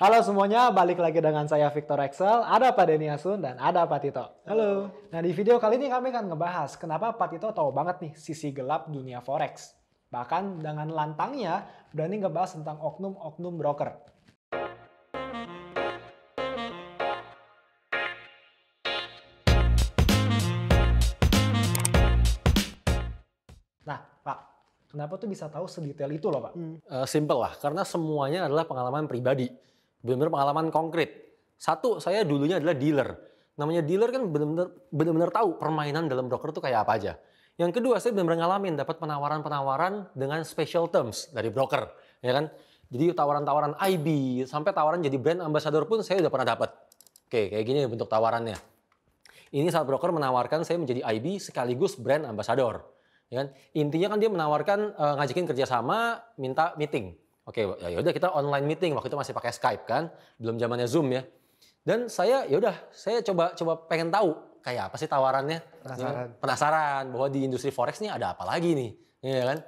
Halo semuanya, balik lagi dengan saya Victor Excel. Ada Pak Denny Asun dan ada Pak Tito. Halo. Nah di video kali ini kami akan ngebahas kenapa Pak Tito tahu banget nih sisi gelap dunia forex. Bahkan dengan lantangnya berani ngebahas tentang oknum-oknum broker. Nah Pak, kenapa tuh bisa tahu sedetail itu loh Pak? Hmm. Uh, eh, simple lah, karena semuanya adalah pengalaman pribadi benar-benar pengalaman konkret. Satu, saya dulunya adalah dealer. Namanya dealer kan benar-benar tahu permainan dalam broker itu kayak apa aja. Yang kedua, saya benar-benar ngalamin dapat penawaran-penawaran dengan special terms dari broker, ya kan? Jadi tawaran-tawaran IB sampai tawaran jadi brand ambassador pun saya udah pernah dapat. Oke, kayak gini bentuk tawarannya. Ini saat broker menawarkan saya menjadi IB sekaligus brand ambassador. Ya kan? Intinya kan dia menawarkan uh, ngajakin kerjasama, minta meeting. Oke, ya, ya udah kita online meeting waktu itu masih pakai Skype kan, belum zamannya Zoom ya. Dan saya ya udah, saya coba coba pengen tahu kayak apa sih tawarannya. Penasaran. Ya, penasaran bahwa di industri forex ini ada apa lagi nih, ya kan?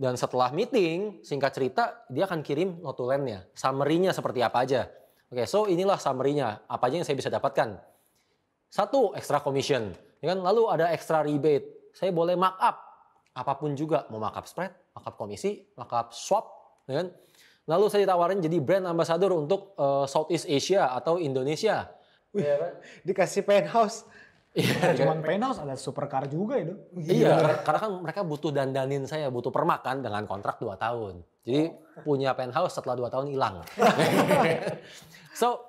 Dan setelah meeting, singkat cerita, dia akan kirim notulennya, summary-nya seperti apa aja. Oke, so inilah summary-nya, apa aja yang saya bisa dapatkan. Satu, extra commission. Ya kan? Lalu ada extra rebate. Saya boleh markup, apapun juga. Mau markup spread, markup komisi, markup swap, Ya kan? Lalu saya ditawarin jadi brand ambassador untuk uh, Southeast Asia atau Indonesia. Wih, ya kan? dikasih penthouse. Iya, kan? cuma penthouse ada supercar juga itu. Ya, iya, iya, karena kan mereka butuh dandanin saya, butuh permakan dengan kontrak 2 tahun. Jadi oh. punya penthouse setelah 2 tahun hilang. so,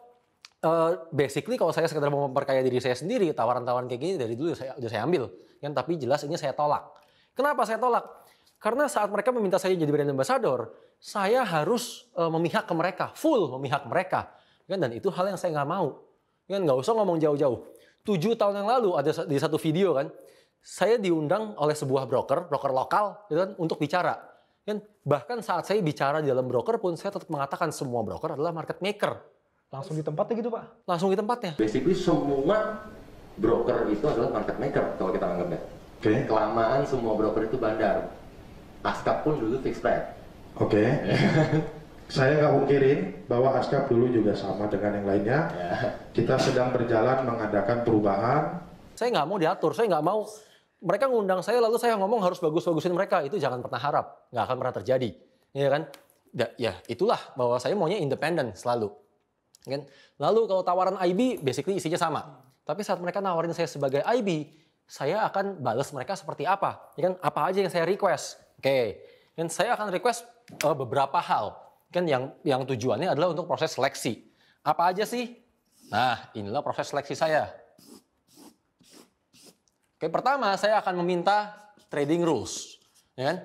uh, basically kalau saya sekedar memperkaya diri saya sendiri, tawaran-tawaran kayak gini dari dulu saya udah saya ambil. Ya kan tapi jelas ini saya tolak. Kenapa saya tolak? Karena saat mereka meminta saya jadi brand ambassador, saya harus uh, memihak ke mereka, full memihak mereka. Kan? Dan itu hal yang saya nggak mau. Kan nggak usah ngomong jauh-jauh. Tujuh tahun yang lalu ada di satu video kan, saya diundang oleh sebuah broker, broker lokal, gitu kan, untuk bicara. Kan? Bahkan saat saya bicara di dalam broker pun, saya tetap mengatakan semua broker adalah market maker. Langsung di tempatnya gitu Pak? Langsung di tempatnya. Basically semua broker itu adalah market maker kalau kita anggapnya. Okay. Kelamaan semua broker itu bandar. Askap pun dulu fixed price. Oke. Okay. Ya. Saya nggak mungkirin bahwa ASKAP dulu juga sama dengan yang lainnya. Ya. Kita sedang berjalan mengadakan perubahan. Saya nggak mau diatur, saya nggak mau mereka ngundang saya lalu saya ngomong harus bagus-bagusin mereka itu jangan pernah harap, nggak akan pernah terjadi, ya kan? Ya itulah bahwa saya maunya independen selalu. Iya kan? Lalu kalau tawaran IB basically isinya sama. Tapi saat mereka nawarin saya sebagai IB, saya akan balas mereka seperti apa? Ya kan? Apa aja yang saya request? Oke. Okay. Iya Dan saya akan request uh, beberapa hal kan yang yang tujuannya adalah untuk proses seleksi. Apa aja sih? Nah, inilah proses seleksi saya. Oke, pertama saya akan meminta trading rules, ya kan?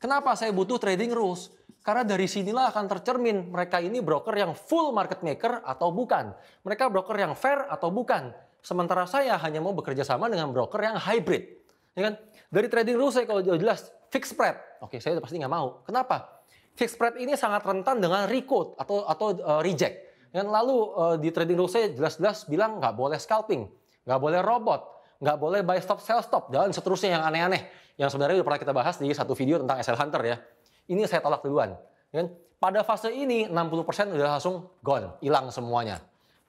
Kenapa saya butuh trading rules? Karena dari sinilah akan tercermin mereka ini broker yang full market maker atau bukan. Mereka broker yang fair atau bukan. Sementara saya hanya mau bekerja sama dengan broker yang hybrid. Ya kan? Dari trading rules saya kalau jelas fixed spread. Oke, saya pasti nggak mau. Kenapa? Fixed spread ini sangat rentan dengan recode atau atau uh, reject. Dan lalu uh, di trading rules saya jelas-jelas bilang nggak boleh scalping, nggak boleh robot, nggak boleh buy stop sell stop dan seterusnya yang aneh-aneh yang sebenarnya udah pernah kita bahas di satu video tentang SL Hunter ya. Ini saya tolak duluan. Dan Pada fase ini 60% udah langsung gone, hilang semuanya.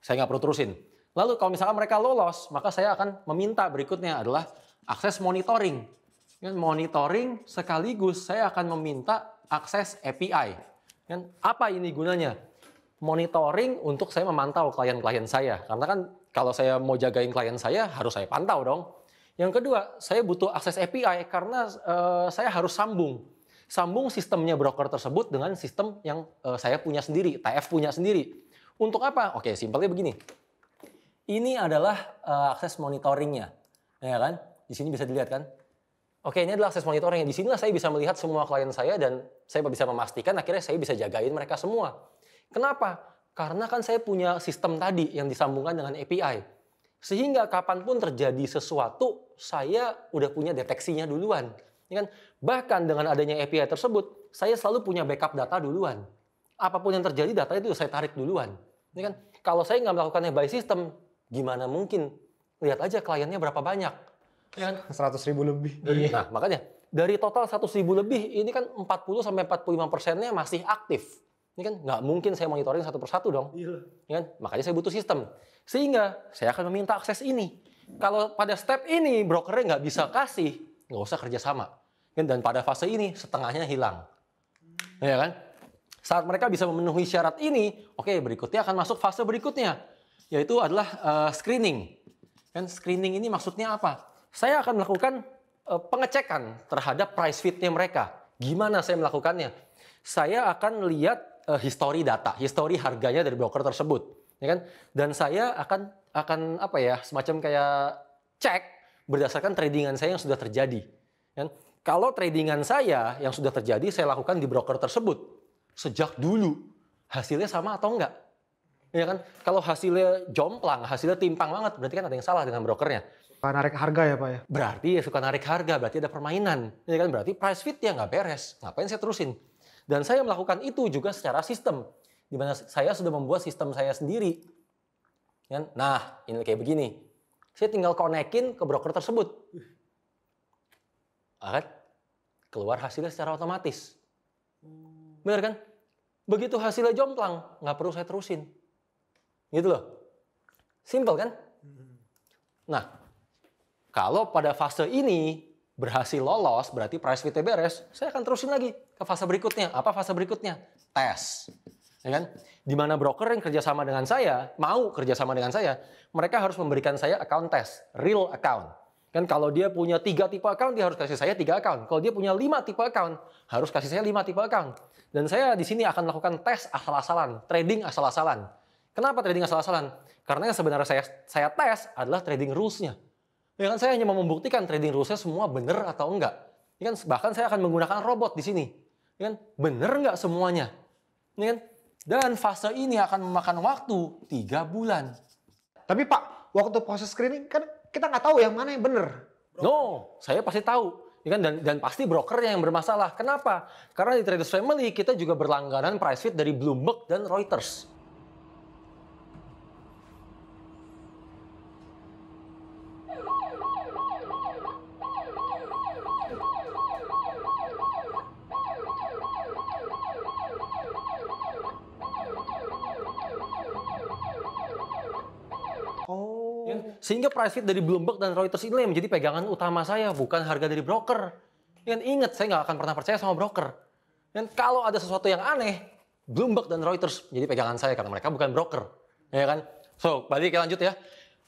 Saya nggak perlu terusin. Lalu kalau misalnya mereka lolos, maka saya akan meminta berikutnya adalah akses monitoring. Kan, monitoring sekaligus saya akan meminta akses API. Kan apa ini gunanya? Monitoring untuk saya memantau klien-klien saya. Karena kan kalau saya mau jagain klien saya harus saya pantau dong. Yang kedua, saya butuh akses API karena uh, saya harus sambung. Sambung sistemnya broker tersebut dengan sistem yang uh, saya punya sendiri, TF punya sendiri. Untuk apa? Oke, simpelnya begini. Ini adalah uh, akses monitoringnya. Ya kan? Di sini bisa dilihat kan? oke ini adalah akses yang Di sinilah saya bisa melihat semua klien saya dan saya bisa memastikan akhirnya saya bisa jagain mereka semua. Kenapa? Karena kan saya punya sistem tadi yang disambungkan dengan API. Sehingga kapanpun terjadi sesuatu, saya udah punya deteksinya duluan. Ya kan? Bahkan dengan adanya API tersebut, saya selalu punya backup data duluan. Apapun yang terjadi, data itu saya tarik duluan. Ya kan? Kalau saya nggak melakukannya by system, gimana mungkin? Lihat aja kliennya berapa banyak 100 iya kan? ribu lebih. Iya. iya. Nah, makanya dari total 100 ribu lebih, ini kan 40 sampai 45 persennya masih aktif. Ini kan nggak mungkin saya monitoring satu persatu dong. Iya, iya. kan? Makanya saya butuh sistem. Sehingga saya akan meminta akses ini. Kalau pada step ini brokernya nggak bisa kasih, nggak usah kerjasama. Kan? Dan pada fase ini setengahnya hilang. Ya kan? Saat mereka bisa memenuhi syarat ini, oke okay, berikutnya akan masuk fase berikutnya, yaitu adalah uh, screening. Kan screening ini maksudnya apa? saya akan melakukan eh, pengecekan terhadap price fitnya mereka. Gimana saya melakukannya? Saya akan lihat uh, eh, histori data, histori harganya dari broker tersebut, ya kan? Dan saya akan akan apa ya, semacam kayak cek berdasarkan tradingan saya yang sudah terjadi. Ya kan? Kalau tradingan saya yang sudah terjadi, saya lakukan di broker tersebut sejak dulu, hasilnya sama atau enggak? Ya kan? Kalau hasilnya jomplang, hasilnya timpang banget, berarti kan ada yang salah dengan brokernya. Suka narik harga ya Pak ya? Berarti ya suka narik harga, berarti ada permainan. Ini ya kan berarti price fit ya nggak beres, ngapain saya terusin? Dan saya melakukan itu juga secara sistem, di saya sudah membuat sistem saya sendiri. Ya kan Nah, ini kayak begini. Saya tinggal konekin ke broker tersebut. Akan ah, Keluar hasilnya secara otomatis. benar kan? Begitu hasilnya jomplang, nggak perlu saya terusin. Gitu loh. Simple kan? Hmm. Nah, kalau pada fase ini berhasil lolos, berarti price fit beres, saya akan terusin lagi ke fase berikutnya. Apa fase berikutnya? Tes. Ya kan? Di mana broker yang kerjasama dengan saya, mau kerjasama dengan saya, mereka harus memberikan saya account test, real account. Kan kalau dia punya tiga tipe account, dia harus kasih saya tiga account. Kalau dia punya lima tipe account, harus kasih saya lima tipe account. Dan saya di sini akan melakukan tes asal-asalan, trading asal-asalan. Kenapa trading asal-asalan? Karena yang sebenarnya saya, saya tes adalah trading rules-nya. Ya kan saya hanya mau membuktikan trading rule saya semua benar atau enggak. Ya kan bahkan saya akan menggunakan robot di sini. Ya kan benar enggak semuanya? Ya kan? Dan fase ini akan memakan waktu tiga bulan. Tapi Pak, waktu proses screening kan kita nggak tahu yang mana yang benar. No, saya pasti tahu ya kan dan dan pasti brokernya yang bermasalah. Kenapa? Karena di Traders Family kita juga berlangganan price fit dari Bloomberg dan Reuters. Iya. Sehingga price fit dari Bloomberg dan Reuters ini menjadi pegangan utama saya, bukan harga dari broker. Dan ingat, saya nggak akan pernah percaya sama broker. Dan kalau ada sesuatu yang aneh, Bloomberg dan Reuters menjadi pegangan saya karena mereka bukan broker. Ya kan? So, balik kita ya, lanjut ya.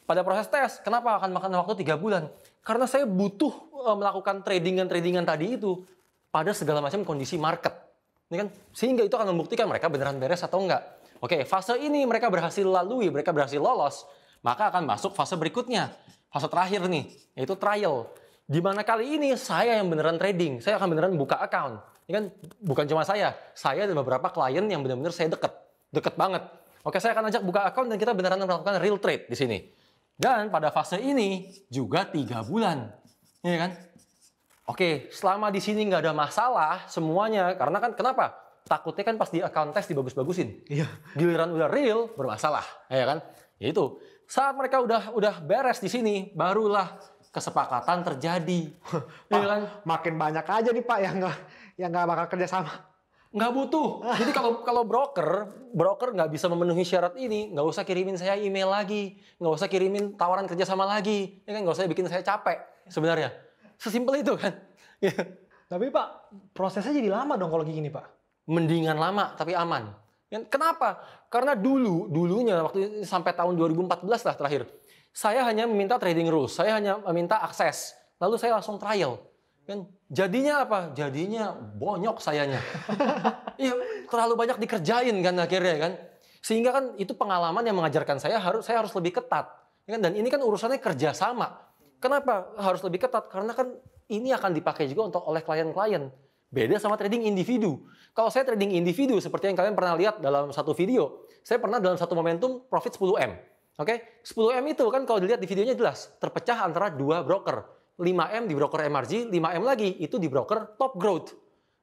Pada proses tes, kenapa akan makan waktu 3 bulan? Karena saya butuh eh, melakukan tradingan-tradingan tadi itu pada segala macam kondisi market. Ini iya kan sehingga itu akan membuktikan mereka beneran beres atau enggak. Oke, fase ini mereka berhasil lalui, mereka berhasil lolos maka akan masuk fase berikutnya. Fase terakhir nih, yaitu trial. Di mana kali ini saya yang beneran trading, saya akan beneran buka account. Ini kan bukan cuma saya, saya dan beberapa klien yang bener-bener saya deket, deket banget. Oke, saya akan ajak buka account dan kita beneran melakukan real trade di sini. Dan pada fase ini juga tiga bulan, ini iya kan? Oke, selama di sini nggak ada masalah semuanya, karena kan kenapa? Takutnya kan pas di account test dibagus-bagusin. Iya. Giliran udah real bermasalah, ya kan? Ya itu saat mereka udah udah beres di sini, barulah kesepakatan terjadi. Pak, ya kan? Makin banyak aja nih Pak yang nggak yang nggak bakal sama. Nggak butuh. Jadi kalau kalau broker broker nggak bisa memenuhi syarat ini, nggak usah kirimin saya email lagi, nggak usah kirimin tawaran kerja sama lagi, ya kan nggak usah bikin saya capek sebenarnya. Sesimpel itu kan. Tapi Pak prosesnya jadi lama dong kalau gini Pak. Mendingan lama tapi aman. Kan, kenapa? Karena dulu, dulunya waktu sampai tahun 2014 lah terakhir, saya hanya meminta trading rules, saya hanya meminta akses, lalu saya langsung trial. Kan jadinya apa? Jadinya bonyok sayanya. Iya, terlalu banyak dikerjain kan akhirnya kan. Sehingga kan itu pengalaman yang mengajarkan saya harus saya harus lebih ketat. Kan? Dan ini kan urusannya kerja sama. Kenapa harus lebih ketat? Karena kan ini akan dipakai juga untuk oleh klien-klien. Beda sama trading individu. Kalau saya trading individu seperti yang kalian pernah lihat dalam satu video, saya pernah dalam satu momentum profit 10M. Oke, okay? 10M itu kan kalau dilihat di videonya jelas terpecah antara dua broker. 5M di broker MRG, 5M lagi itu di broker Top Growth.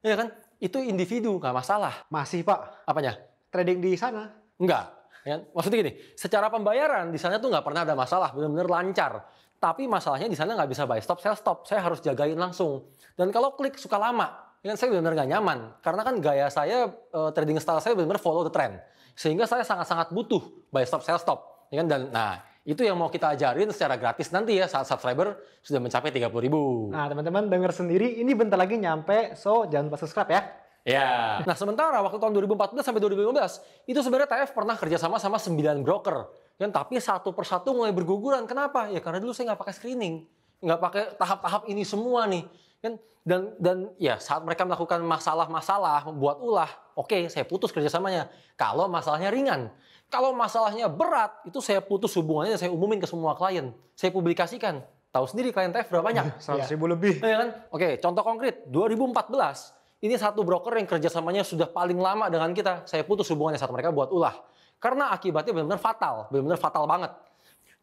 Ya kan? Itu individu, nggak masalah. Masih, Pak. Apanya? Trading di sana. Enggak. Ya, maksudnya gini, secara pembayaran di sana tuh nggak pernah ada masalah, benar-benar lancar. Tapi masalahnya di sana nggak bisa buy stop, sell stop. Saya harus jagain langsung. Dan kalau klik suka lama ya saya benar-benar nggak nyaman karena kan gaya saya uh, trading style saya benar-benar follow the trend sehingga saya sangat-sangat butuh buy stop sell stop ya kan dan nah itu yang mau kita ajarin secara gratis nanti ya saat subscriber sudah mencapai 30 ribu. Nah teman-teman dengar sendiri ini bentar lagi nyampe so jangan lupa subscribe ya. Ya. Yeah. Nah sementara waktu tahun 2014 sampai 2015 itu sebenarnya TF pernah kerjasama sama 9 broker. Ya kan tapi satu persatu mulai berguguran. Kenapa? Ya karena dulu saya nggak pakai screening, nggak pakai tahap-tahap ini semua nih kan dan dan ya saat mereka melakukan masalah-masalah membuat ulah oke okay, saya putus kerjasamanya kalau masalahnya ringan kalau masalahnya berat itu saya putus hubungannya saya umumin ke semua klien saya publikasikan tahu sendiri klien TF berapa banyak ribu ya. ribu lebih ya kan oke okay, contoh konkret 2014 ini satu broker yang kerjasamanya sudah paling lama dengan kita saya putus hubungannya saat mereka buat ulah karena akibatnya benar-benar fatal benar-benar fatal banget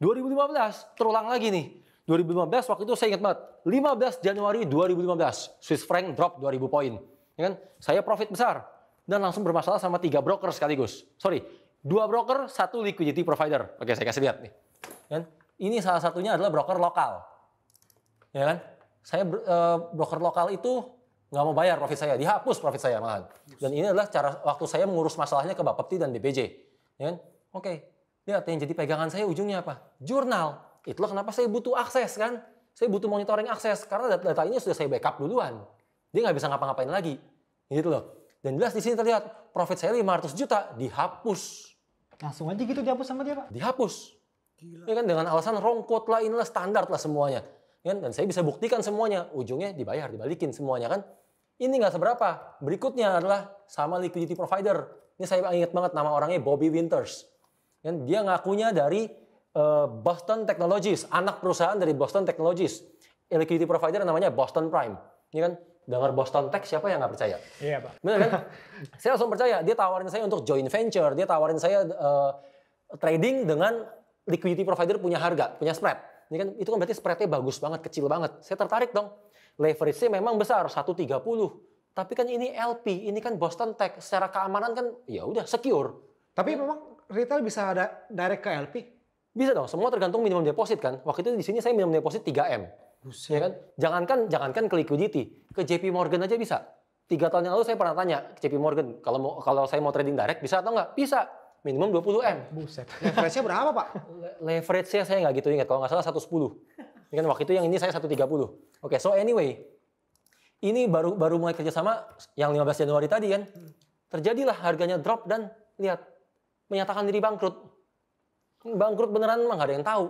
2015 terulang lagi nih 2015 waktu itu saya ingat banget. 15 Januari 2015, Swiss franc drop 2000 poin. Ya kan? Saya profit besar dan langsung bermasalah sama tiga broker sekaligus. Sorry, dua broker, satu liquidity provider. Oke, saya kasih lihat nih. Ya kan? Ini salah satunya adalah broker lokal. Ya kan? Saya uh, broker lokal itu nggak mau bayar profit saya, dihapus profit saya malahan. Dan ini adalah cara waktu saya mengurus masalahnya ke Bapepti dan BPJ. Ya kan? Oke, lihat yang jadi pegangan saya ujungnya apa? Jurnal. Itulah kenapa saya butuh akses kan. Saya butuh monitoring akses karena data ini sudah saya backup duluan. Dia nggak bisa ngapa-ngapain lagi. Gitu loh. Dan jelas di sini terlihat profit saya 500 juta dihapus. Langsung aja gitu dihapus sama dia, Pak. Dihapus. Gila. Ya kan dengan alasan rongkot lah inilah standar lah semuanya. Ya kan? Dan saya bisa buktikan semuanya. Ujungnya dibayar, dibalikin semuanya kan. Ini nggak seberapa. Berikutnya adalah sama liquidity provider. Ini saya ingat banget nama orangnya Bobby Winters. Ya kan dia ngakunya dari Eh, Boston Technologies, anak perusahaan dari Boston Technologies. Liquidity provider namanya Boston Prime. Ini iya kan dengar Boston Tech siapa yang nggak percaya? Iya pak. Benar kan? saya langsung percaya. Dia tawarin saya untuk joint venture. Dia tawarin saya uh, trading dengan liquidity provider punya harga, punya spread. Ini iya kan itu kan berarti spreadnya bagus banget, kecil banget. Saya tertarik dong. Leverage-nya memang besar, 130. Tapi kan ini LP, ini kan Boston Tech. Secara keamanan kan ya udah secure. Tapi memang retail bisa ada direct ke LP? Bisa dong, semua tergantung minimum deposit kan. Waktu itu di sini saya minimum deposit 3M. Buset. Ya kan? Jangankan jangankan ke liquidity, ke JP Morgan aja bisa. Tiga tahun yang lalu saya pernah tanya ke JP Morgan, kalau mau kalau saya mau trading direct bisa atau nggak? Bisa. Minimum 20M. Buset. Leverage-nya berapa, Pak? Le Leverage-nya saya nggak gitu ingat. Kalau nggak salah 110. ini ya kan waktu itu yang ini saya 130. Oke, okay, so anyway. Ini baru baru mulai kerjasama yang 15 Januari tadi kan. Terjadilah harganya drop dan lihat menyatakan diri bangkrut Bangkrut beneran mah nggak ada yang tahu.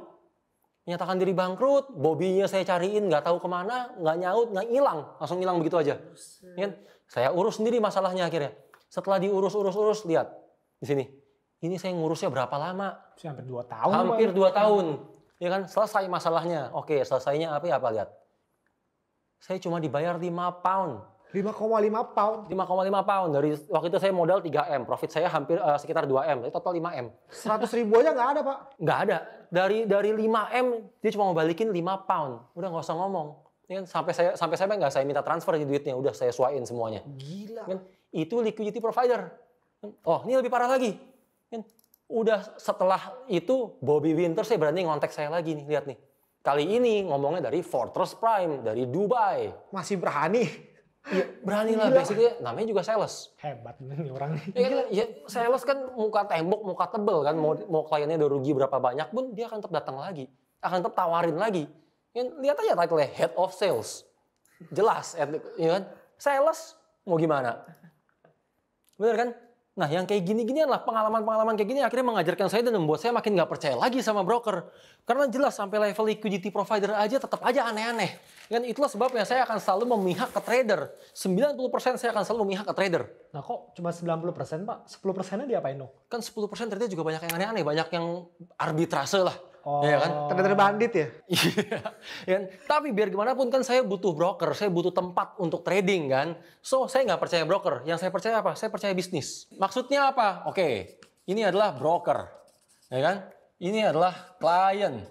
Nyatakan diri bangkrut, bobinya saya cariin nggak tahu kemana, nggak nyaut, nggak hilang, langsung hilang begitu aja. Iya kan? Saya urus sendiri masalahnya akhirnya. Setelah diurus-urus-urus, lihat di sini. Ini saya ngurusnya berapa lama? Hampir dua tahun. Hampir dua tahun. Ya kan, selesai masalahnya. Oke, selesainya apa ya? Apa lihat? Saya cuma dibayar 5 pound 5,5 pound. 5,5 pound dari waktu itu saya modal 3 m, profit saya hampir uh, sekitar 2 m, jadi total 5 m. 100 ribu aja nggak ada pak? Nggak ada. Dari dari 5 m dia cuma mau balikin 5 pound. Udah nggak usah ngomong. Ini kan sampai saya sampai saya nggak saya minta transfer di duitnya, udah saya suain semuanya. Gila. Kan, itu liquidity provider. Kan? Oh ini lebih parah lagi. Kan, udah setelah itu Bobby Winter saya berani ngontek saya lagi nih lihat nih. Kali ini ngomongnya dari Fortress Prime dari Dubai. Masih berani Ya, berani lah basically namanya juga sales. Hebat nih orang. Ya, kan, ya sales kan muka tembok, muka tebel kan mau mau kliennya udah rugi berapa banyak pun dia akan tetap datang lagi, akan tetap tawarin lagi. Ya, lihat aja title head of sales. Jelas, ya kan? Sales mau gimana? Bener kan? Nah, yang kayak gini-gini adalah pengalaman-pengalaman kayak gini akhirnya mengajarkan saya dan membuat saya makin nggak percaya lagi sama broker. Karena jelas sampai level liquidity provider aja tetap aja aneh-aneh. Dan itulah sebabnya saya akan selalu memihak ke trader. 90% saya akan selalu memihak ke trader. Nah kok cuma 90% Pak? 10%-nya diapain dong? Kan 10% ternyata juga banyak yang aneh-aneh, banyak yang arbitrase lah. Iya kan? Oh. Ya kan? Trader bandit ya? Iya. Ya kan, Tapi biar gimana pun kan saya butuh broker, saya butuh tempat untuk trading kan. So, saya nggak percaya broker. Yang saya percaya apa? Saya percaya bisnis. Maksudnya apa? Oke, okay. ini adalah broker. Ya kan? Ini adalah klien.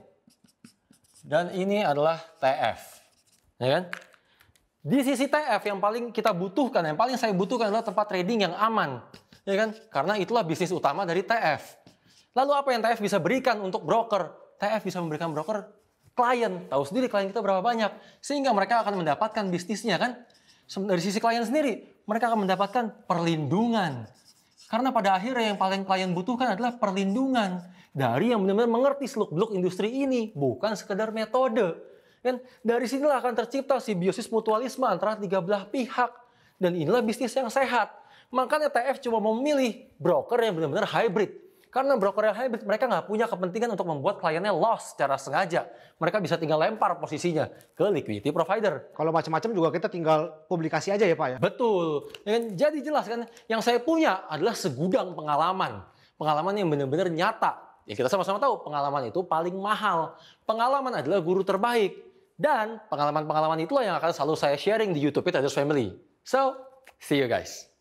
Dan ini adalah TF. Ya kan? Di sisi TF yang paling kita butuhkan, yang paling saya butuhkan adalah tempat trading yang aman. Ya kan? Karena itulah bisnis utama dari TF. Lalu apa yang TF bisa berikan untuk broker? TF bisa memberikan broker klien. Tahu sendiri klien kita berapa banyak. Sehingga mereka akan mendapatkan bisnisnya kan. Dari sisi klien sendiri, mereka akan mendapatkan perlindungan. Karena pada akhirnya yang paling klien butuhkan adalah perlindungan dari yang benar-benar mengerti seluk-beluk industri ini, bukan sekedar metode. Dan dari sinilah akan tercipta simbiosis mutualisme antara tiga belah pihak. Dan inilah bisnis yang sehat. Makanya TF cuma memilih broker yang benar-benar hybrid, karena broker yang hybrid mereka nggak punya kepentingan untuk membuat kliennya loss secara sengaja. Mereka bisa tinggal lempar posisinya ke liquidity provider. Kalau macam-macam juga kita tinggal publikasi aja ya Pak ya? Betul. jadi jelas kan, yang saya punya adalah segudang pengalaman. Pengalaman yang benar-benar nyata. Ya kita sama-sama tahu pengalaman itu paling mahal. Pengalaman adalah guru terbaik. Dan pengalaman-pengalaman itulah yang akan selalu saya sharing di YouTube Traders Family. So, see you guys.